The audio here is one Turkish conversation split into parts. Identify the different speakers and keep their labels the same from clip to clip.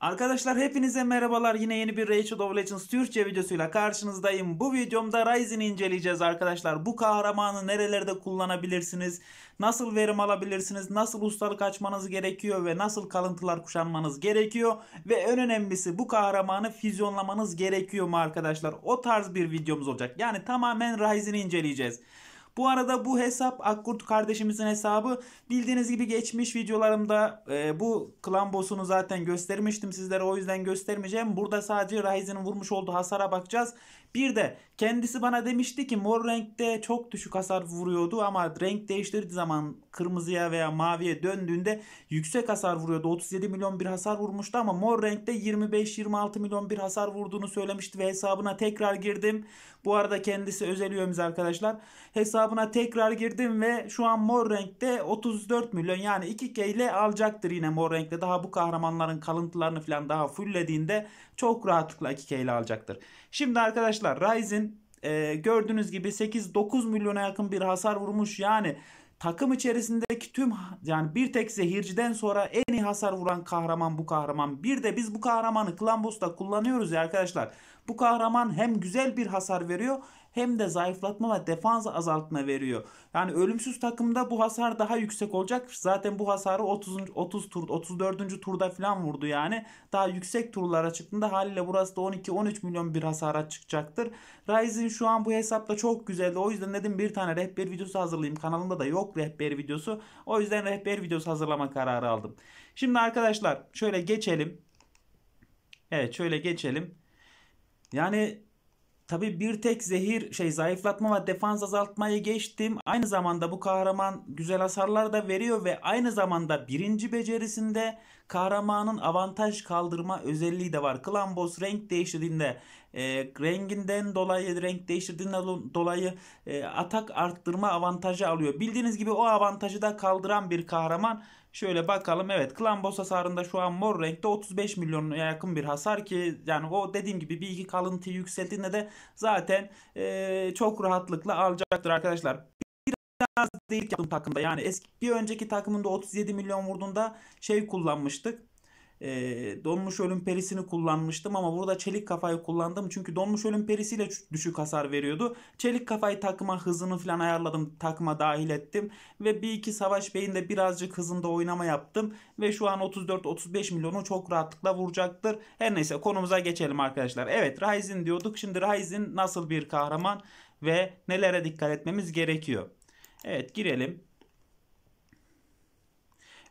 Speaker 1: Arkadaşlar hepinize merhabalar. Yine yeni bir Rachel of Legends Türkçe videosuyla karşınızdayım. Bu videomda Ryzen'i inceleyeceğiz arkadaşlar. Bu kahramanı nerelerde kullanabilirsiniz? Nasıl verim alabilirsiniz? Nasıl ustalık açmanız gerekiyor ve nasıl kalıntılar kuşanmanız gerekiyor? Ve en önemlisi bu kahramanı füzyonlamanız gerekiyor mu arkadaşlar? O tarz bir videomuz olacak. Yani tamamen Ryzen'i inceleyeceğiz. Bu arada bu hesap Akkurt kardeşimizin hesabı. Bildiğiniz gibi geçmiş videolarımda e, bu klan boss'unu zaten göstermiştim sizlere. O yüzden göstermeyeceğim. Burada sadece Ryzen'in vurmuş olduğu hasara bakacağız. Bir de kendisi bana demişti ki mor renkte çok düşük hasar vuruyordu ama renk değiştirdiği zaman kırmızıya veya maviye döndüğünde yüksek hasar vuruyordu. 37 milyon bir hasar vurmuştu ama mor renkte 25-26 milyon bir hasar vurduğunu söylemişti ve hesabına tekrar girdim. Bu arada kendisi özel üyemiz arkadaşlar. Hesabına tekrar girdim ve şu an mor renkte 34 milyon yani 2K ile alacaktır yine mor renkte. Daha bu kahramanların kalıntılarını falan daha fulllediğinde çok rahatlıkla 2K ile alacaktır. Şimdi arkadaşlar Ryzen ee, gördüğünüz gibi 8-9 milyona yakın bir hasar vurmuş. Yani takım içerisindeki tüm yani bir tek zehirciden sonra en iyi hasar vuran kahraman bu kahraman. Bir de biz bu kahramanı Klambos'ta kullanıyoruz ya arkadaşlar. Bu kahraman hem güzel bir hasar veriyor hem de zayıflatma ve defans azaltma veriyor. Yani ölümsüz takımda bu hasar daha yüksek olacak. Zaten bu hasarı 30 30 tur 34. turda falan vurdu yani. Daha yüksek turlara çıktığında haliyle burası da 12 13 milyon bir hasara çıkacaktır. Ryzen şu an bu hesapta çok güzeldi. O yüzden dedim bir tane rehber videosu hazırlayayım. Kanalımda da yok rehber videosu. O yüzden rehber videosu hazırlama kararı aldım. Şimdi arkadaşlar şöyle geçelim. Evet şöyle geçelim. Yani tabi bir tek zehir şey zayıflatma ve defans azaltmayı geçtim. Aynı zamanda bu kahraman güzel hasarlar da veriyor ve aynı zamanda birinci becerisinde kahramanın avantaj kaldırma özelliği de var. Klambos renk değiştirdiğinde e, renginden dolayı, renk değiştirdiğinden dolayı e, atak arttırma avantajı alıyor. Bildiğiniz gibi o avantajı da kaldıran bir kahraman. Şöyle bakalım evet Klambos hasarında şu an mor renkte 35 milyona yakın bir hasar ki yani o dediğim gibi bir iki kalıntıyı yükselttiğinde de zaten e, çok rahatlıkla alacaktır arkadaşlar biraz değil yaptığım takımda. Yani eski bir önceki takımında 37 milyon vurduğunda şey kullanmıştık e, donmuş ölüm perisini kullanmıştım ama burada çelik kafayı kullandım. Çünkü donmuş ölüm perisiyle düşük hasar veriyordu. Çelik kafayı takıma hızını falan ayarladım. Takıma dahil ettim. Ve bir iki savaş beyinde birazcık hızında oynama yaptım. Ve şu an 34-35 milyonu çok rahatlıkla vuracaktır. Her neyse konumuza geçelim arkadaşlar. Evet Ryzen diyorduk. Şimdi Ryzen nasıl bir kahraman ve nelere dikkat etmemiz gerekiyor? Evet girelim.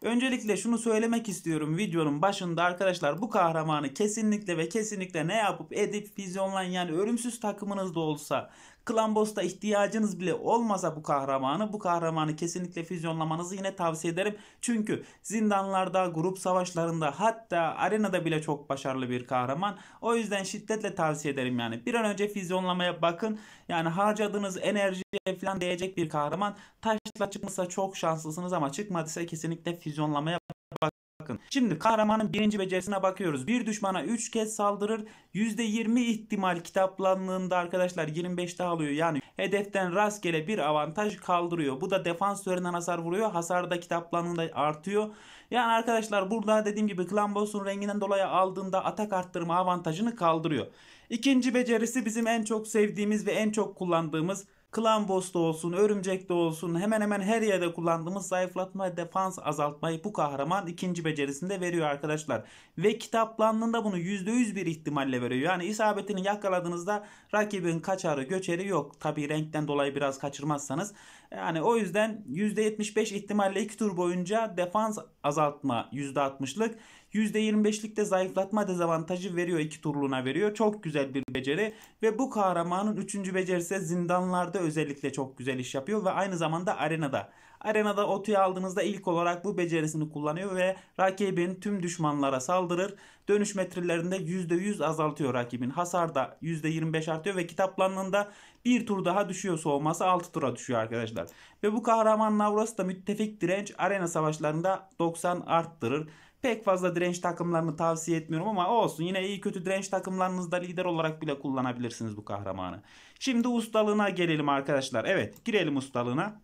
Speaker 1: Öncelikle şunu söylemek istiyorum videonun başında arkadaşlar bu kahramanı kesinlikle ve kesinlikle ne yapıp edip vizyonlan yani ölümsüz takımınızda olsa Klan ihtiyacınız bile olmasa bu kahramanı bu kahramanı kesinlikle füzyonlamanızı yine tavsiye ederim. Çünkü zindanlarda, grup savaşlarında hatta arenada bile çok başarılı bir kahraman. O yüzden şiddetle tavsiye ederim yani. Bir an önce füzyonlamaya bakın. Yani harcadığınız enerji falan değecek bir kahraman. Taşla çıkmışsa çok şanslısınız ama çıkmadıysa kesinlikle füzyonlamaya bakın bakın. Şimdi kahramanın birinci becerisine bakıyoruz. Bir düşmana 3 kez saldırır. %20 ihtimal kitaplanlığında arkadaşlar 25 daha alıyor. Yani hedeften rastgele bir avantaj kaldırıyor. Bu da defans üzerinden hasar vuruyor. Hasar da kitaplanlığında artıyor. Yani arkadaşlar burada dediğim gibi Clan Boss'un renginden dolayı aldığında atak arttırma avantajını kaldırıyor. İkinci becerisi bizim en çok sevdiğimiz ve en çok kullandığımız Klamboz da olsun, örümcek de olsun hemen hemen her yerde kullandığımız zayıflatma, defans azaltmayı bu kahraman ikinci becerisinde veriyor arkadaşlar. Ve kitaplandığında bunu %100 bir ihtimalle veriyor. Yani isabetini yakaladığınızda rakibin kaçarı göçeri yok. Tabi renkten dolayı biraz kaçırmazsanız. Yani o yüzden %75 ihtimalle 2 tur boyunca defans azaltma %60'lık %25'lik de zayıflatma dezavantajı veriyor iki turluğuna veriyor. Çok güzel bir beceri ve bu kahramanın üçüncü becerisi zindanlarda özellikle çok güzel iş yapıyor ve aynı zamanda arenada. Arenada otuyu aldığınızda ilk olarak bu becerisini kullanıyor ve rakibin tüm düşmanlara saldırır. Dönüş metrelerinde %100 azaltıyor rakibin. Hasar da %25 artıyor ve kitaplanında bir tur daha düşüyor soğuması 6 tura düşüyor arkadaşlar. Ve bu kahraman Navras da müttefik direnç arena savaşlarında 90 arttırır. Pek fazla direnç takımlarını tavsiye etmiyorum ama olsun. Yine iyi kötü direnç takımlarınızda lider olarak bile kullanabilirsiniz bu kahramanı. Şimdi ustalığına gelelim arkadaşlar. Evet girelim ustalığına.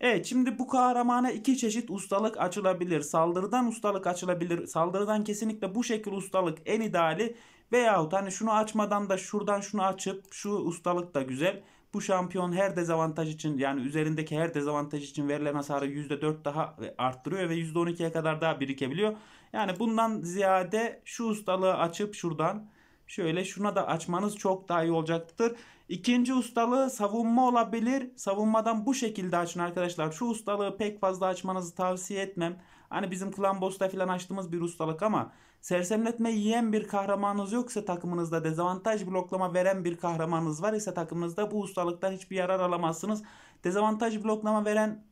Speaker 1: Evet şimdi bu kahramana iki çeşit ustalık açılabilir. Saldırıdan ustalık açılabilir. Saldırıdan kesinlikle bu şekil ustalık en ideali. Veyahut hani şunu açmadan da şuradan şunu açıp şu ustalık da güzel. Bu şampiyon her dezavantaj için yani üzerindeki her dezavantaj için verilen hasarı %4 daha arttırıyor ve %12'ye kadar daha birikebiliyor. Yani bundan ziyade şu ustalığı açıp şuradan şöyle şuna da açmanız çok daha iyi olacaktır. İkinci ustalığı savunma olabilir. Savunmadan bu şekilde açın arkadaşlar. Şu ustalığı pek fazla açmanızı tavsiye etmem. Hani bizim Clan Boss'ta falan açtığımız bir ustalık ama sersemletme yiyen bir kahramanınız yoksa takımınızda dezavantaj bloklama veren bir kahramanınız var ise takımınızda bu ustalıktan hiçbir yarar alamazsınız. Dezavantaj bloklama veren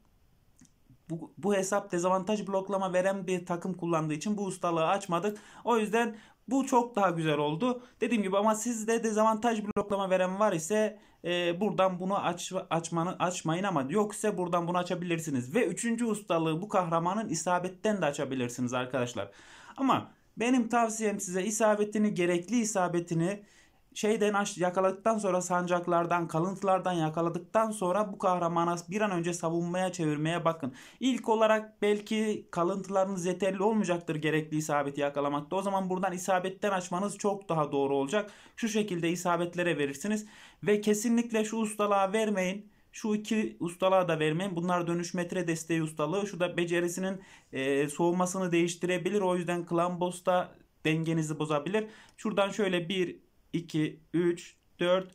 Speaker 1: bu, bu hesap dezavantaj bloklama veren bir takım kullandığı için bu ustalığı açmadık. O yüzden bu çok daha güzel oldu. Dediğim gibi ama sizde dezavantaj bloklama veren var ise e, buradan bunu aç, açmanı, açmayın ama yok ise buradan bunu açabilirsiniz. Ve üçüncü ustalığı bu kahramanın isabetten de açabilirsiniz arkadaşlar. Ama benim tavsiyem size isabetini gerekli isabetini şeyden aç yakaladıktan sonra sancaklardan, kalıntılardan yakaladıktan sonra bu kahramana bir an önce savunmaya çevirmeye bakın. İlk olarak belki kalıntılarınız yeterli olmayacaktır gerekli isabeti yakalamakta. O zaman buradan isabetten açmanız çok daha doğru olacak. Şu şekilde isabetlere verirsiniz ve kesinlikle şu ustalığa vermeyin. Şu iki ustalığa da vermeyin. Bunlar dönüş metre desteği ustalığı. Şu da becerisinin e, soğumasını değiştirebilir. O yüzden Klambos'ta dengenizi bozabilir. Şuradan şöyle bir 2, 3, 4,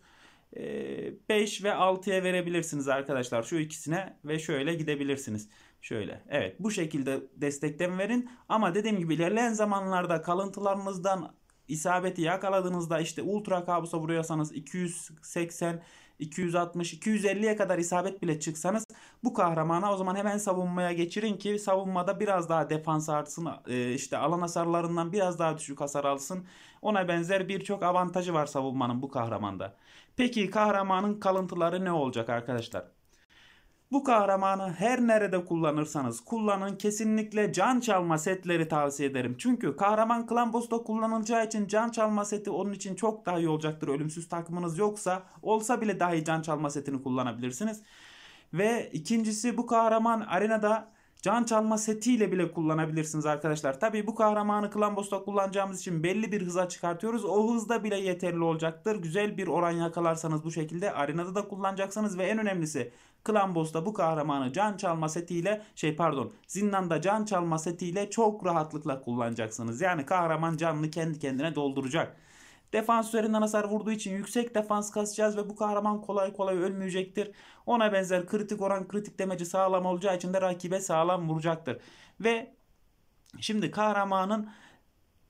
Speaker 1: 5 ve 6'ya verebilirsiniz arkadaşlar. Şu ikisine ve şöyle gidebilirsiniz. Şöyle evet bu şekilde destekten verin. Ama dediğim gibi ilerleyen zamanlarda kalıntılarınızdan isabeti yakaladığınızda işte ultra kabusa vuruyorsanız 280 260-250'ye kadar isabet bile çıksanız bu kahramana o zaman hemen savunmaya geçirin ki savunmada biraz daha defans artsın. E, işte alan hasarlarından biraz daha düşük hasar alsın. Ona benzer birçok avantajı var savunmanın bu kahramanda. Peki kahramanın kalıntıları ne olacak arkadaşlar? Bu kahramanı her nerede kullanırsanız kullanın kesinlikle can çalma setleri tavsiye ederim. Çünkü kahraman Clan kullanılacağı için can çalma seti onun için çok daha iyi olacaktır. Ölümsüz takımınız yoksa olsa bile daha iyi can çalma setini kullanabilirsiniz. Ve ikincisi bu kahraman arenada can çalma setiyle bile kullanabilirsiniz arkadaşlar. Tabii bu kahramanı Clan kullanacağımız için belli bir hıza çıkartıyoruz. O hızda bile yeterli olacaktır. Güzel bir oran yakalarsanız bu şekilde arenada da kullanacaksınız ve en önemlisi Klambos'ta bu kahramanı can çalma setiyle şey pardon zindanda can çalma setiyle çok rahatlıkla kullanacaksınız. Yani kahraman canını kendi kendine dolduracak. Defans üzerinden hasar vurduğu için yüksek defans kasacağız ve bu kahraman kolay kolay ölmeyecektir. Ona benzer kritik oran kritik demeci sağlam olacağı için de rakibe sağlam vuracaktır. Ve şimdi kahramanın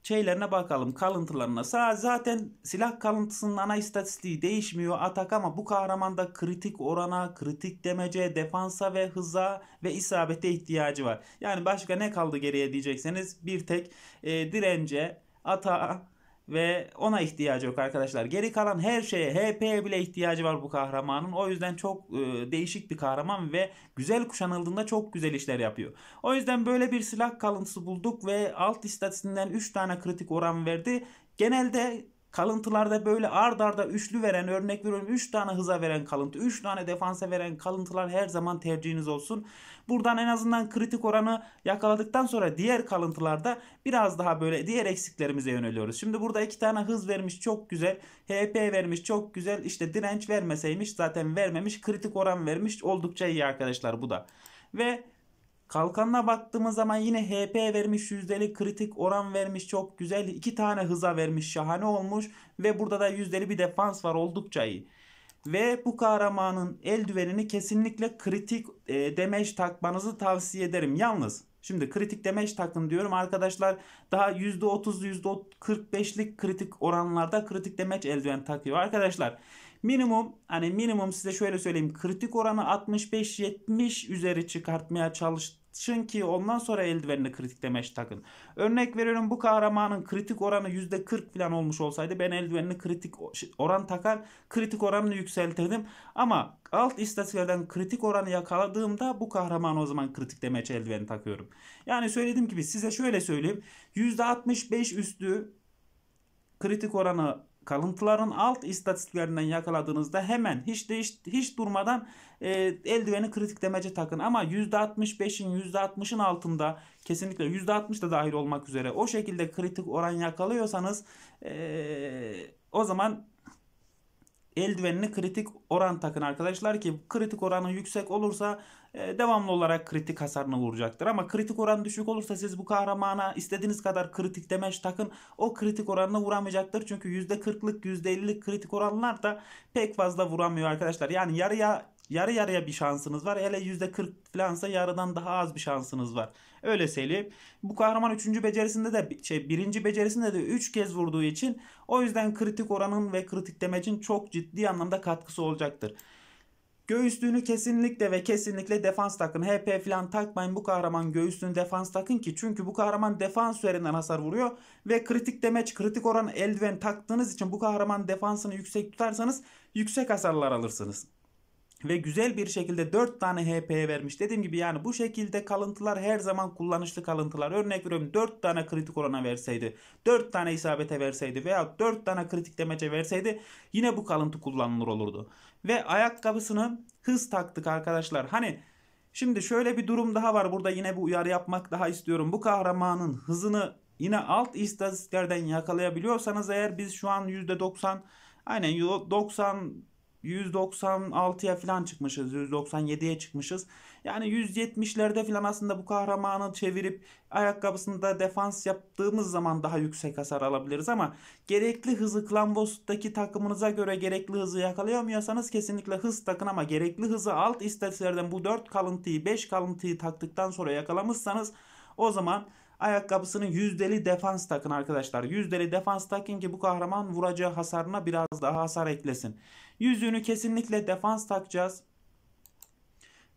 Speaker 1: şeylerine bakalım kalıntılarına. Zaten silah kalıntısının ana istatistiği değişmiyor atak ama bu kahramanda kritik orana, kritik demece, defansa ve hıza ve isabete ihtiyacı var. Yani başka ne kaldı geriye diyecekseniz bir tek e, dirence, atağa ve ona ihtiyacı yok arkadaşlar. Geri kalan her şeye HP'ye bile ihtiyacı var bu kahramanın. O yüzden çok e, değişik bir kahraman ve güzel kuşanıldığında çok güzel işler yapıyor. O yüzden böyle bir silah kalıntısı bulduk ve alt istatistinden 3 tane kritik oran verdi. Genelde Kalıntılarda böyle ard arda üçlü veren örnek veriyorum 3 tane hıza veren kalıntı 3 tane defansa veren kalıntılar her zaman tercihiniz olsun. Buradan en azından kritik oranı yakaladıktan sonra diğer kalıntılarda biraz daha böyle diğer eksiklerimize yöneliyoruz. Şimdi burada iki tane hız vermiş çok güzel. HP vermiş çok güzel. işte direnç vermeseymiş zaten vermemiş. Kritik oran vermiş. Oldukça iyi arkadaşlar bu da. Ve Kalkanına baktığımız zaman yine HP vermiş yüzdeli kritik oran vermiş çok güzel. iki tane hıza vermiş şahane olmuş. Ve burada da yüzdeli bir defans var oldukça iyi. Ve bu kahramanın eldivenini kesinlikle kritik e, damage takmanızı tavsiye ederim. Yalnız şimdi kritik demeç takın diyorum arkadaşlar. Daha %30 %45'lik kritik oranlarda kritik demeç eldiven takıyor. Arkadaşlar Minimum hani minimum size şöyle söyleyeyim kritik oranı 65-70 üzeri çıkartmaya çalışın ki ondan sonra eldivenini kritiklemeş takın. Örnek veriyorum bu kahramanın kritik oranı %40 falan olmuş olsaydı ben eldivenini kritik oran takar kritik oranını yükseltirdim. Ama alt istatistiklerden kritik oranı yakaladığımda bu kahramanı o zaman kritiklemeye eldiveni takıyorum. Yani söylediğim gibi size şöyle söyleyeyim %65 üstü kritik oranı kalıntıların alt istatistiklerinden yakaladığınızda hemen hiç değiş, hiç durmadan e, eldiveni kritik demece takın. Ama %65'in %60'ın altında kesinlikle %60 da dahil olmak üzere o şekilde kritik oran yakalıyorsanız e, o zaman eldivenini kritik oran takın arkadaşlar ki kritik oranı yüksek olursa ee, devamlı olarak kritik hasarına vuracaktır. Ama kritik oran düşük olursa siz bu kahramana istediğiniz kadar kritik demeç takın o kritik oranına vuramayacaktır. Çünkü %40'lık %50'lik kritik oranlar da pek fazla vuramıyor arkadaşlar. Yani yarıya yarı yarıya bir şansınız var. Hele %40 falansa yarıdan daha az bir şansınız var. Öyle söyleyeyim. Bu kahraman 3. becerisinde de şey 1. becerisinde de 3 kez vurduğu için o yüzden kritik oranın ve kritik demecin çok ciddi anlamda katkısı olacaktır. Göğüslüğünü kesinlikle ve kesinlikle defans takın. HP falan takmayın bu kahraman göğüslüğünü defans takın ki. Çünkü bu kahraman defans üzerinden hasar vuruyor. Ve kritik demeç kritik oran eldiven taktığınız için bu kahraman defansını yüksek tutarsanız yüksek hasarlar alırsınız ve güzel bir şekilde 4 tane HP vermiş. Dediğim gibi yani bu şekilde kalıntılar her zaman kullanışlı kalıntılar. Örnek veriyorum 4 tane kritik olana verseydi, 4 tane isabete verseydi veya 4 tane kritik demece verseydi yine bu kalıntı kullanılır olurdu. Ve ayakkabısını hız taktık arkadaşlar. Hani şimdi şöyle bir durum daha var. Burada yine bu uyarı yapmak daha istiyorum. Bu kahramanın hızını yine alt istatistiklerden yakalayabiliyorsanız eğer biz şu an %90 aynen %90 196'ya falan çıkmışız. 197'ye çıkmışız. Yani 170'lerde falan aslında bu kahramanı çevirip ayakkabısında defans yaptığımız zaman daha yüksek hasar alabiliriz ama gerekli hızı Klambos'taki takımınıza göre gerekli hızı yakalayamıyorsanız kesinlikle hız takın ama gerekli hızı alt istatistiklerden bu 4 kalıntıyı 5 kalıntıyı taktıktan sonra yakalamışsanız o zaman Ayakkabısının yüzdeli defans takın arkadaşlar. Yüzdeli defans takın ki bu kahraman vuracağı hasarına biraz daha hasar eklesin. Yüzüğünü kesinlikle defans takacağız.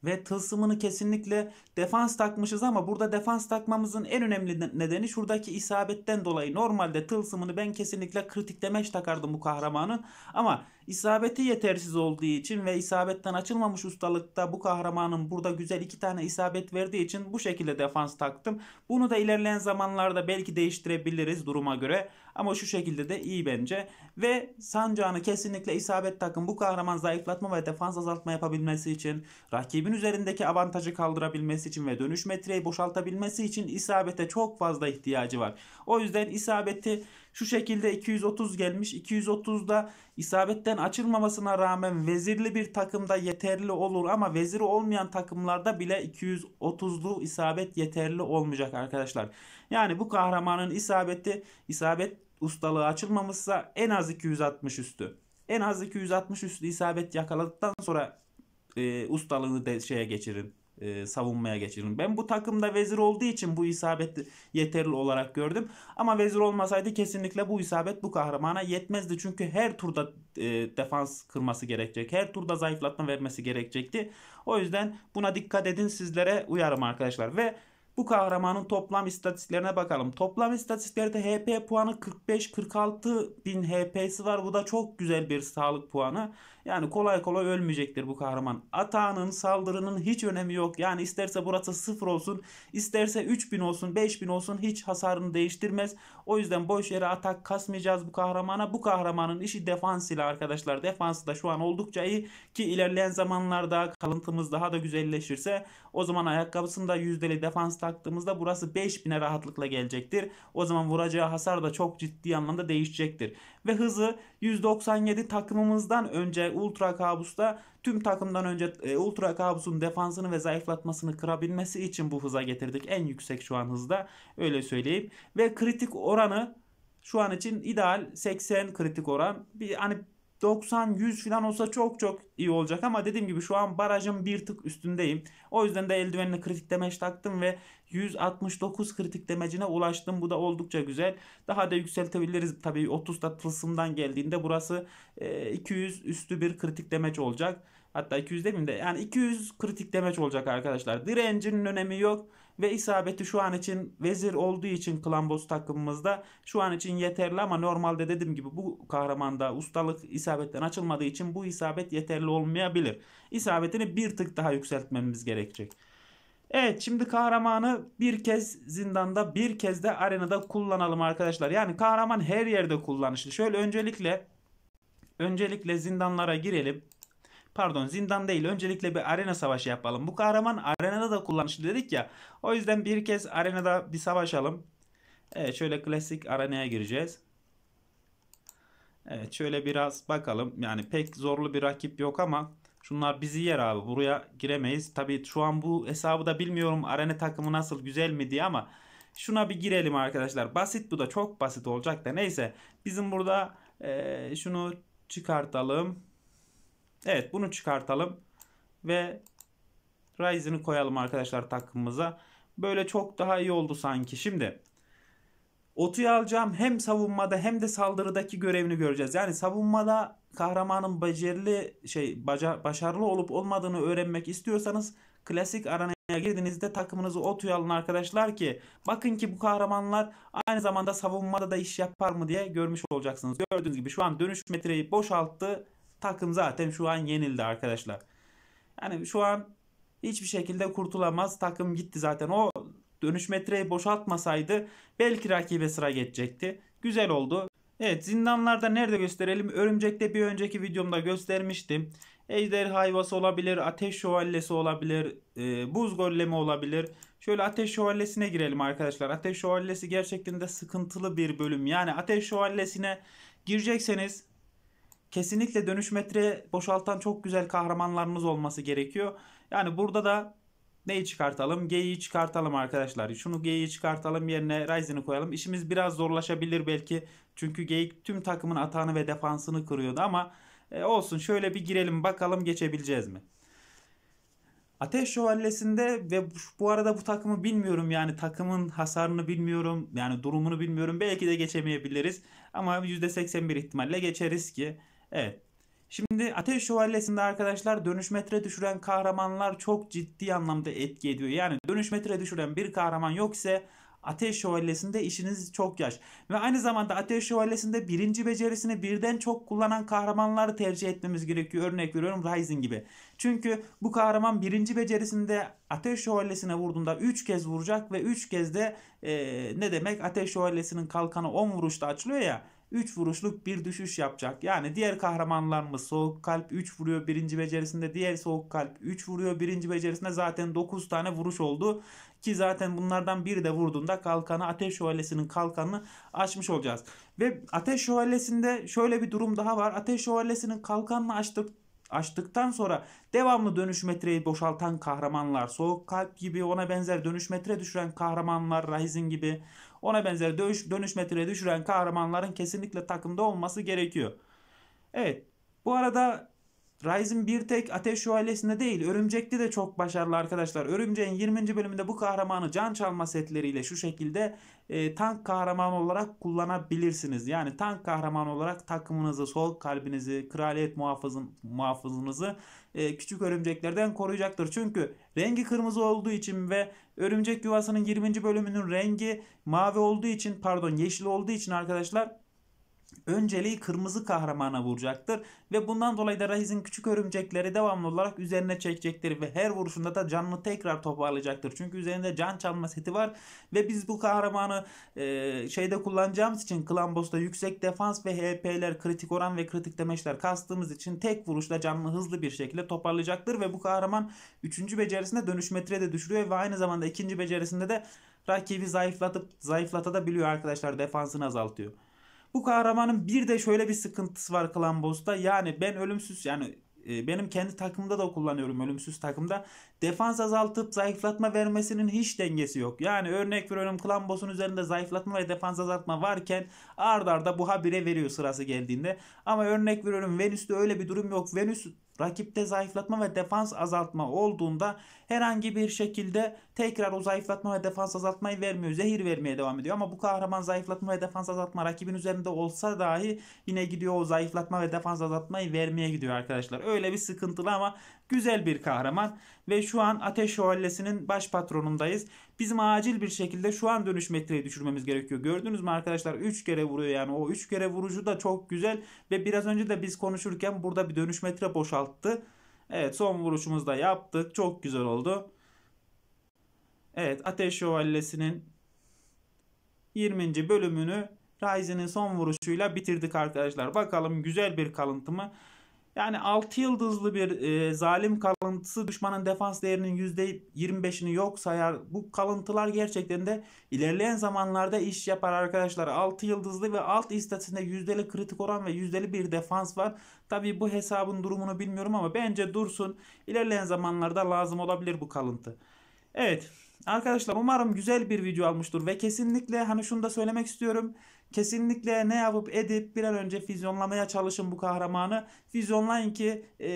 Speaker 1: Ve tılsımını kesinlikle defans takmışız ama burada defans takmamızın en önemli nedeni şuradaki isabetten dolayı. Normalde tılsımını ben kesinlikle kritik demeç takardım bu kahramanın. Ama İsabeti yetersiz olduğu için ve isabetten açılmamış ustalıkta bu kahramanın burada güzel iki tane isabet verdiği için bu şekilde defans taktım. Bunu da ilerleyen zamanlarda belki değiştirebiliriz duruma göre. Ama şu şekilde de iyi bence. Ve sancağını kesinlikle isabet takım Bu kahraman zayıflatma ve defans azaltma yapabilmesi için, rakibin üzerindeki avantajı kaldırabilmesi için ve dönüş metreyi boşaltabilmesi için isabete çok fazla ihtiyacı var. O yüzden isabeti şu şekilde 230 gelmiş. 230'da isabetten açılmamasına rağmen vezirli bir takımda yeterli olur ama veziri olmayan takımlarda bile 230'lu isabet yeterli olmayacak arkadaşlar. Yani bu kahramanın isabeti isabet ustalığı açılmamışsa en az 260 üstü. En az 260 üstü isabet yakaladıktan sonra e, ustalığını de şeye geçirin e, savunmaya geçirdim. Ben bu takımda vezir olduğu için bu isabet yeterli olarak gördüm. Ama vezir olmasaydı kesinlikle bu isabet bu kahramana yetmezdi. Çünkü her turda e, defans kırması gerekecek. Her turda zayıflatma vermesi gerekecekti. O yüzden buna dikkat edin sizlere uyarım arkadaşlar. Ve bu kahramanın toplam istatistiklerine bakalım. Toplam istatistiklerde HP puanı 45-46 bin HP'si var. Bu da çok güzel bir sağlık puanı. Yani kolay kolay ölmeyecektir bu kahraman. Atağının, saldırının hiç önemi yok. Yani isterse burası 0 olsun, isterse 3000 olsun, 5000 olsun hiç hasarını değiştirmez. O yüzden boş yere atak kasmayacağız bu kahramana. Bu kahramanın işi defans ile arkadaşlar. Defansı da şu an oldukça iyi ki ilerleyen zamanlarda kalıntımız daha da güzelleşirse o zaman ayakkabısını da yüzdeli defans tak taktığımızda burası 5000'e rahatlıkla gelecektir. O zaman vuracağı hasar da çok ciddi anlamda değişecektir. Ve hızı 197 takımımızdan önce Ultra Kabus'ta tüm takımdan önce e, Ultra Kabus'un defansını ve zayıflatmasını kırabilmesi için bu hıza getirdik. En yüksek şu an hızda öyle söyleyeyim. Ve kritik oranı şu an için ideal 80 kritik oran. Bir hani 90-100 falan olsa çok çok iyi olacak ama dediğim gibi şu an barajın bir tık üstündeyim. O yüzden de eldivenli kritik demeç taktım ve 169 kritik demecine ulaştım. Bu da oldukça güzel. Daha da yükseltebiliriz. Tabii 30 da tılsımdan geldiğinde burası 200 e, üstü bir kritik demeç olacak. Hatta 200 demeyeyim de yani 200 kritik demeç olacak arkadaşlar. Direncinin önemi yok ve isabeti şu an için vezir olduğu için kılamboz takımımızda şu an için yeterli ama normalde dediğim gibi bu kahramanda ustalık isabetten açılmadığı için bu isabet yeterli olmayabilir. İsabetini bir tık daha yükseltmemiz gerekecek. Evet şimdi kahramanı bir kez zindanda bir kez de arenada kullanalım arkadaşlar. Yani kahraman her yerde kullanışlı. Şöyle öncelikle öncelikle zindanlara girelim. Pardon zindan değil. Öncelikle bir arena savaşı yapalım. Bu kahraman arenada da kullanışlı dedik ya. O yüzden bir kez arenada bir savaşalım. Evet şöyle klasik arenaya gireceğiz. Evet şöyle biraz bakalım. Yani pek zorlu bir rakip yok ama şunlar bizi yer abi. Buraya giremeyiz. Tabi şu an bu hesabı da bilmiyorum. Arena takımı nasıl güzel mi diye ama şuna bir girelim arkadaşlar. Basit bu da çok basit olacak da neyse. Bizim burada e, şunu çıkartalım. Evet bunu çıkartalım. Ve Ryzen'i koyalım arkadaşlar takımımıza. Böyle çok daha iyi oldu sanki. Şimdi Otu'yu alacağım. Hem savunmada hem de saldırıdaki görevini göreceğiz. Yani savunmada kahramanın becerili şey baca, başarılı olup olmadığını öğrenmek istiyorsanız klasik aranaya girdiğinizde takımınızı Otu'yu alın arkadaşlar ki bakın ki bu kahramanlar aynı zamanda savunmada da iş yapar mı diye görmüş olacaksınız. Gördüğünüz gibi şu an dönüş metreyi boşalttı takım zaten şu an yenildi arkadaşlar. Yani şu an hiçbir şekilde kurtulamaz. Takım gitti zaten. O dönüş metreyi boşaltmasaydı belki rakibe sıra geçecekti. Güzel oldu. Evet zindanlarda nerede gösterelim? Örümcek'te bir önceki videomda göstermiştim. Ejder hayvası olabilir, ateş şövalyesi olabilir, e, buz gollemi olabilir. Şöyle ateş şövalyesine girelim arkadaşlar. Ateş şövalyesi gerçekten de sıkıntılı bir bölüm. Yani ateş şövalyesine girecekseniz kesinlikle dönüş metre boşaltan çok güzel kahramanlarımız olması gerekiyor. Yani burada da neyi çıkartalım? G'yi çıkartalım arkadaşlar. Şunu G'yi çıkartalım yerine Ryzen'i koyalım. İşimiz biraz zorlaşabilir belki. Çünkü G tüm takımın atağını ve defansını kırıyordu ama e, olsun şöyle bir girelim bakalım geçebileceğiz mi? Ateş Şövalyesi'nde ve bu arada bu takımı bilmiyorum yani takımın hasarını bilmiyorum yani durumunu bilmiyorum belki de geçemeyebiliriz ama %81 ihtimalle geçeriz ki Evet. Şimdi Ateş Şövalyesi'nde arkadaşlar dönüş metre düşüren kahramanlar çok ciddi anlamda etki ediyor. Yani dönüş metre düşüren bir kahraman yok ise Ateş Şövalyesi'nde işiniz çok yaş. Ve aynı zamanda Ateş Şövalyesi'nde birinci becerisini birden çok kullanan kahramanları tercih etmemiz gerekiyor. Örnek veriyorum Rising gibi. Çünkü bu kahraman birinci becerisinde Ateş Şövalyesi'ne vurduğunda 3 kez vuracak ve 3 kez de e, ne demek Ateş Şövalyesi'nin kalkanı 10 vuruşta açılıyor ya. 3 vuruşluk bir düşüş yapacak. Yani diğer kahramanlarımız soğuk kalp 3 vuruyor birinci becerisinde. Diğer soğuk kalp 3 vuruyor birinci becerisinde. Zaten 9 tane vuruş oldu. Ki zaten bunlardan biri de vurduğunda kalkanı ateş şövalyesinin kalkanını açmış olacağız. Ve ateş şövalyesinde şöyle bir durum daha var. Ateş şövalyesinin kalkanını açtık açtıktan sonra devamlı dönüş metreyi boşaltan kahramanlar, soğuk kalp gibi ona benzer dönüş metre düşüren kahramanlar, rahizin gibi ona benzer dönüş, dönüş metre düşüren kahramanların kesinlikle takımda olması gerekiyor. Evet bu arada Ryzen bir tek ateş şövalyesinde değil örümcekli de çok başarılı arkadaşlar. Örümceğin 20. bölümünde bu kahramanı can çalma setleriyle şu şekilde e, tank kahramanı olarak kullanabilirsiniz. Yani tank kahramanı olarak takımınızı, sol kalbinizi, kraliyet muhafızın, muhafızınızı e, küçük örümceklerden koruyacaktır. Çünkü rengi kırmızı olduğu için ve örümcek yuvasının 20. bölümünün rengi mavi olduğu için pardon yeşil olduğu için arkadaşlar önceliği kırmızı kahramana vuracaktır ve bundan dolayı da Rahiz'in küçük örümcekleri devamlı olarak üzerine çekecektir ve her vuruşunda da canını tekrar toparlayacaktır. Çünkü üzerinde can çalma seti var ve biz bu kahramanı e, şeyde kullanacağımız için Klambos'ta yüksek defans ve HP'ler kritik oran ve kritik demeçler kastığımız için tek vuruşla canını hızlı bir şekilde toparlayacaktır ve bu kahraman 3. becerisinde dönüş metre de düşürüyor ve aynı zamanda 2. becerisinde de rakibi zayıflatıp zayıflatabiliyor arkadaşlar defansını azaltıyor. Bu kahramanın bir de şöyle bir sıkıntısı var Klambos'ta. Yani ben ölümsüz yani e, benim kendi takımda da kullanıyorum ölümsüz takımda. Defans azaltıp zayıflatma vermesinin hiç dengesi yok. Yani örnek veriyorum Klambos'un üzerinde zayıflatma ve defans azaltma varken ard arda bu habire veriyor sırası geldiğinde. Ama örnek veriyorum Venüs'te öyle bir durum yok. Venüs Rakipte zayıflatma ve defans azaltma olduğunda herhangi bir şekilde tekrar o zayıflatma ve defans azaltmayı vermiyor. Zehir vermeye devam ediyor. Ama bu kahraman zayıflatma ve defans azaltma rakibin üzerinde olsa dahi yine gidiyor o zayıflatma ve defans azaltmayı vermeye gidiyor arkadaşlar. Öyle bir sıkıntılı ama Güzel bir kahraman ve şu an Ateş Şövalyesi'nin baş patronundayız. Bizim acil bir şekilde şu an dönüş metreyi düşürmemiz gerekiyor. Gördünüz mü arkadaşlar 3 kere vuruyor yani o 3 kere vurucu da çok güzel. Ve biraz önce de biz konuşurken burada bir dönüş metre boşalttı. Evet son vuruşumuzu da yaptık. Çok güzel oldu. Evet Ateş Şövalyesi'nin 20. bölümünü Ryzen'in son vuruşuyla bitirdik arkadaşlar. Bakalım güzel bir kalıntı mı? Yani 6 yıldızlı bir e, zalim kalıntısı düşmanın defans değerinin %25'ini yok sayar. Bu kalıntılar gerçekten de ilerleyen zamanlarda iş yapar arkadaşlar. 6 yıldızlı ve alt istatisinde yüzdeli kritik oran ve yüzdeli bir defans var. Tabii bu hesabın durumunu bilmiyorum ama bence dursun. İlerleyen zamanlarda lazım olabilir bu kalıntı. Evet arkadaşlar umarım güzel bir video almıştır ve kesinlikle hani şunu da söylemek istiyorum. Kesinlikle ne yapıp edip bir an önce vizyonlamaya çalışın bu kahramanı. Vizyonlayın ki e,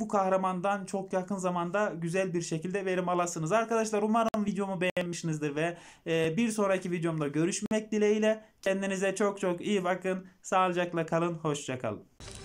Speaker 1: bu kahramandan çok yakın zamanda güzel bir şekilde verim alasınız. Arkadaşlar umarım videomu beğenmişsinizdir ve e, bir sonraki videomda görüşmek dileğiyle. Kendinize çok çok iyi bakın. Sağlıcakla kalın. Hoşçakalın.